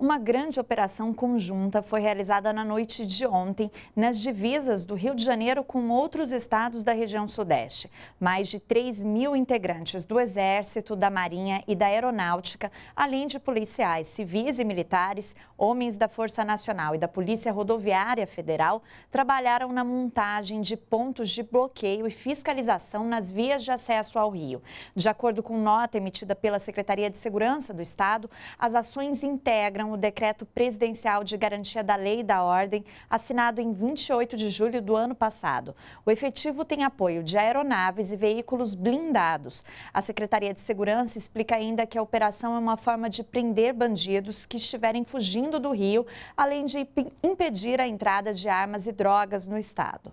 Uma grande operação conjunta foi realizada na noite de ontem nas divisas do Rio de Janeiro com outros estados da região Sudeste. Mais de 3 mil integrantes do Exército, da Marinha e da Aeronáutica, além de policiais civis e militares, homens da Força Nacional e da Polícia Rodoviária Federal, trabalharam na montagem de pontos de bloqueio e fiscalização nas vias de acesso ao Rio. De acordo com nota emitida pela Secretaria de Segurança do Estado, as ações integram o decreto presidencial de garantia da lei e da ordem, assinado em 28 de julho do ano passado. O efetivo tem apoio de aeronaves e veículos blindados. A Secretaria de Segurança explica ainda que a operação é uma forma de prender bandidos que estiverem fugindo do Rio, além de impedir a entrada de armas e drogas no estado.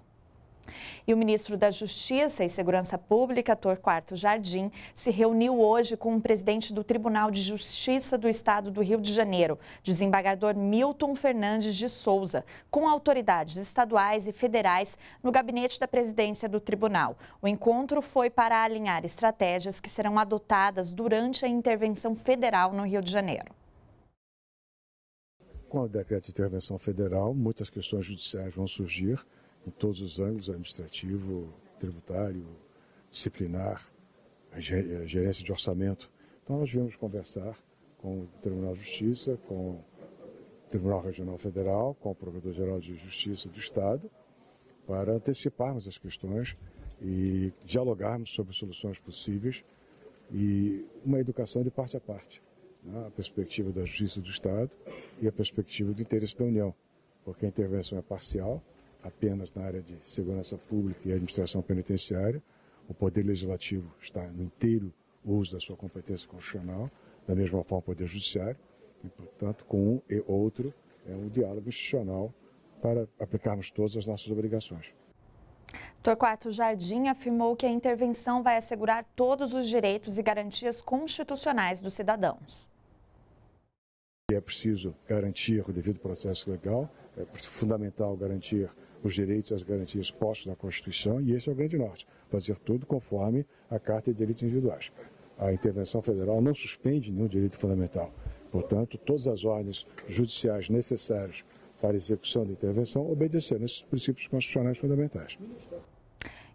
E o ministro da Justiça e Segurança Pública, Torquato Jardim, se reuniu hoje com o presidente do Tribunal de Justiça do Estado do Rio de Janeiro, desembargador Milton Fernandes de Souza, com autoridades estaduais e federais no gabinete da presidência do tribunal. O encontro foi para alinhar estratégias que serão adotadas durante a intervenção federal no Rio de Janeiro com o decreto de intervenção federal, muitas questões judiciais vão surgir em todos os ângulos, administrativo, tributário, disciplinar, gerência de orçamento. Então nós viemos conversar com o Tribunal de Justiça, com o Tribunal Regional Federal, com o Procurador-Geral de Justiça do Estado, para anteciparmos as questões e dialogarmos sobre soluções possíveis e uma educação de parte a parte, né? a perspectiva da Justiça do Estado e a perspectiva do interesse da União, porque a intervenção é parcial, apenas na área de segurança pública e administração penitenciária. O Poder Legislativo está no inteiro uso da sua competência constitucional, da mesma forma o Poder Judiciário, e, portanto, com um e outro é um diálogo institucional para aplicarmos todas as nossas obrigações. Torquato Jardim afirmou que a intervenção vai assegurar todos os direitos e garantias constitucionais dos cidadãos. É preciso garantir o devido processo legal, é fundamental garantir os direitos e as garantias postos na Constituição, e esse é o grande norte, fazer tudo conforme a Carta de Direitos Individuais. A intervenção federal não suspende nenhum direito fundamental. Portanto, todas as ordens judiciais necessárias para a execução da intervenção obedeceram esses princípios constitucionais fundamentais.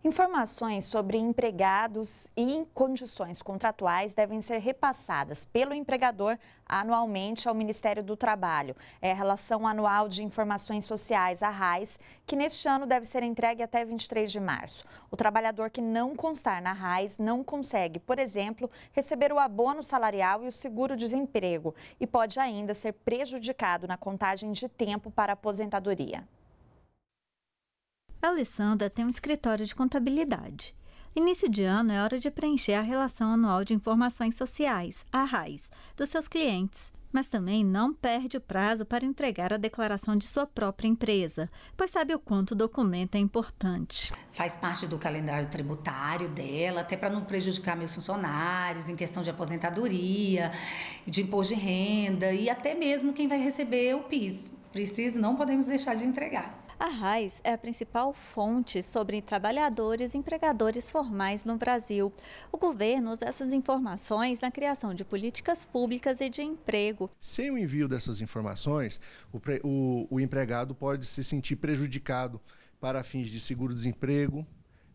Informações sobre empregados e condições contratuais devem ser repassadas pelo empregador anualmente ao Ministério do Trabalho. É a Relação Anual de Informações Sociais, a RAIS, que neste ano deve ser entregue até 23 de março. O trabalhador que não constar na RAIS não consegue, por exemplo, receber o abono salarial e o seguro-desemprego e pode ainda ser prejudicado na contagem de tempo para aposentadoria. A Alessandra tem um escritório de contabilidade. Início de ano é hora de preencher a relação anual de informações sociais, a RAIS, dos seus clientes. Mas também não perde o prazo para entregar a declaração de sua própria empresa, pois sabe o quanto o documento é importante. Faz parte do calendário tributário dela, até para não prejudicar meus funcionários, em questão de aposentadoria, de imposto de renda e até mesmo quem vai receber o PIS. Preciso, não podemos deixar de entregar. A RAIS é a principal fonte sobre trabalhadores e empregadores formais no Brasil. O governo usa essas informações na criação de políticas públicas e de emprego. Sem o envio dessas informações, o, pre, o, o empregado pode se sentir prejudicado para fins de seguro-desemprego,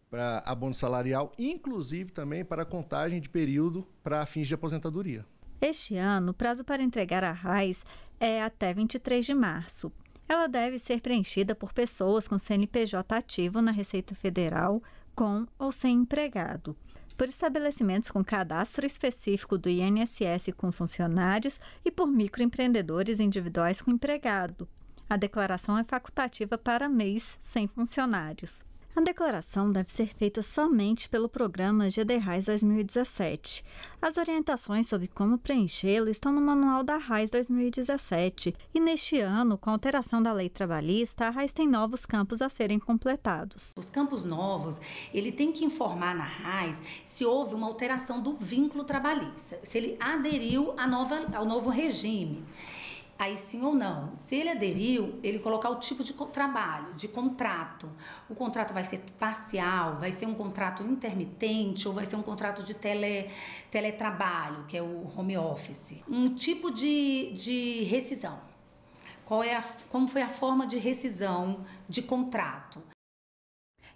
para abono salarial, inclusive também para contagem de período para fins de aposentadoria. Este ano, o prazo para entregar a RAIS é até 23 de março ela deve ser preenchida por pessoas com CNPJ ativo na Receita Federal, com ou sem empregado. Por estabelecimentos com cadastro específico do INSS com funcionários e por microempreendedores individuais com empregado. A declaração é facultativa para mês sem funcionários. A declaração deve ser feita somente pelo programa GDRAIS 2017. As orientações sobre como preenchê la estão no Manual da RAIS 2017 e neste ano, com a alteração da lei trabalhista, a RAIS tem novos campos a serem completados. Os campos novos, ele tem que informar na RAIS se houve uma alteração do vínculo trabalhista, se ele aderiu nova, ao novo regime aí sim ou não. Se ele aderiu, ele colocar o tipo de trabalho, de contrato. O contrato vai ser parcial, vai ser um contrato intermitente ou vai ser um contrato de tele, teletrabalho, que é o home office. Um tipo de, de rescisão. Qual é a, como foi a forma de rescisão de contrato?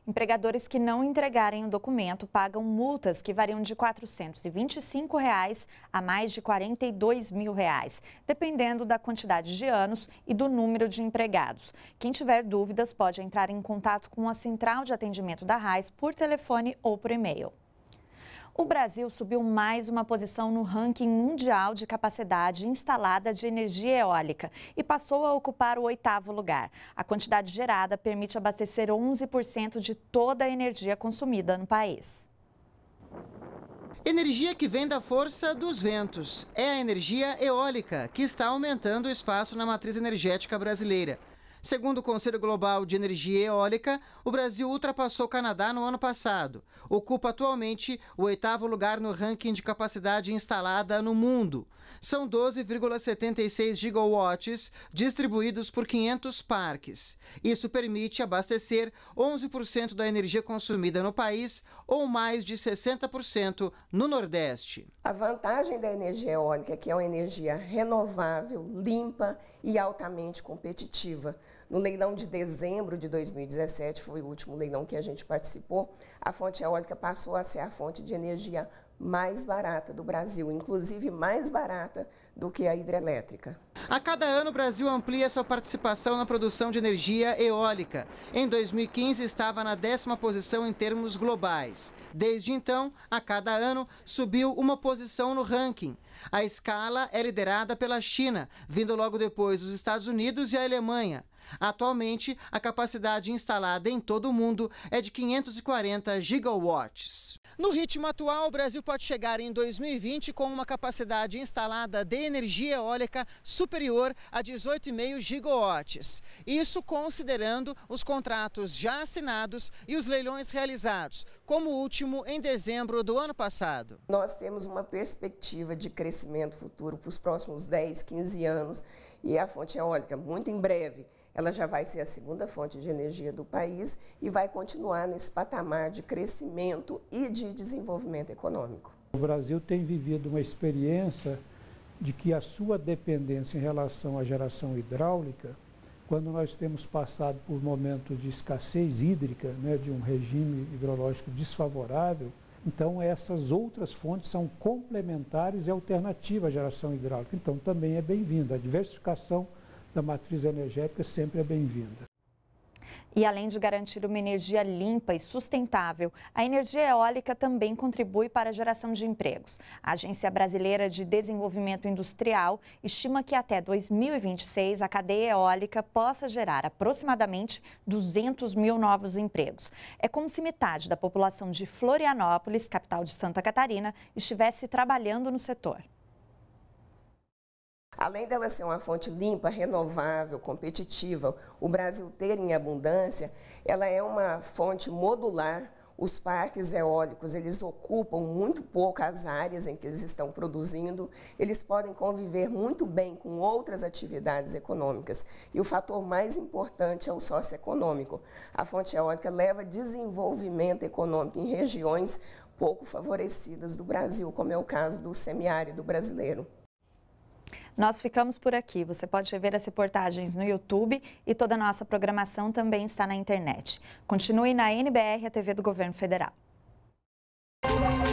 Empregadores que não entregarem o documento pagam multas que variam de R$ 425 reais a mais de R$ 42 mil, reais, dependendo da quantidade de anos e do número de empregados. Quem tiver dúvidas pode entrar em contato com a central de atendimento da RAIS por telefone ou por e-mail o Brasil subiu mais uma posição no ranking mundial de capacidade instalada de energia eólica e passou a ocupar o oitavo lugar. A quantidade gerada permite abastecer 11% de toda a energia consumida no país. Energia que vem da força dos ventos. É a energia eólica, que está aumentando o espaço na matriz energética brasileira. Segundo o Conselho Global de Energia Eólica, o Brasil ultrapassou o Canadá no ano passado. Ocupa atualmente o oitavo lugar no ranking de capacidade instalada no mundo. São 12,76 gigawatts distribuídos por 500 parques. Isso permite abastecer 11% da energia consumida no país ou mais de 60% no Nordeste. A vantagem da energia eólica é que é uma energia renovável, limpa e altamente competitiva no leilão de dezembro de 2017, foi o último leilão que a gente participou, a fonte eólica passou a ser a fonte de energia mais barata do Brasil, inclusive mais barata do que a hidrelétrica. A cada ano, o Brasil amplia sua participação na produção de energia eólica. Em 2015, estava na décima posição em termos globais. Desde então, a cada ano, subiu uma posição no ranking. A escala é liderada pela China, vindo logo depois os Estados Unidos e a Alemanha. Atualmente, a capacidade instalada em todo o mundo é de 540 gigawatts. No ritmo atual, o Brasil pode chegar em 2020 com uma capacidade instalada de energia eólica superior a 18,5 gigawatts. Isso considerando os contratos já assinados e os leilões realizados, como o último em dezembro do ano passado. Nós temos uma perspectiva de crescimento crescimento futuro para os próximos 10, 15 anos. E a fonte eólica, muito em breve, ela já vai ser a segunda fonte de energia do país e vai continuar nesse patamar de crescimento e de desenvolvimento econômico. O Brasil tem vivido uma experiência de que a sua dependência em relação à geração hidráulica, quando nós temos passado por momentos de escassez hídrica, né, de um regime hidrológico desfavorável, então, essas outras fontes são complementares e alternativas à geração hidráulica. Então, também é bem-vinda. A diversificação da matriz energética sempre é bem-vinda. E além de garantir uma energia limpa e sustentável, a energia eólica também contribui para a geração de empregos. A Agência Brasileira de Desenvolvimento Industrial estima que até 2026 a cadeia eólica possa gerar aproximadamente 200 mil novos empregos. É como se metade da população de Florianópolis, capital de Santa Catarina, estivesse trabalhando no setor. Além dela ser uma fonte limpa, renovável, competitiva, o Brasil ter em abundância, ela é uma fonte modular. Os parques eólicos, eles ocupam muito pouco as áreas em que eles estão produzindo, eles podem conviver muito bem com outras atividades econômicas. E o fator mais importante é o socioeconômico. A fonte eólica leva desenvolvimento econômico em regiões pouco favorecidas do Brasil, como é o caso do semiárido brasileiro. Nós ficamos por aqui. Você pode ver as reportagens no YouTube e toda a nossa programação também está na internet. Continue na NBR, a TV do Governo Federal. Música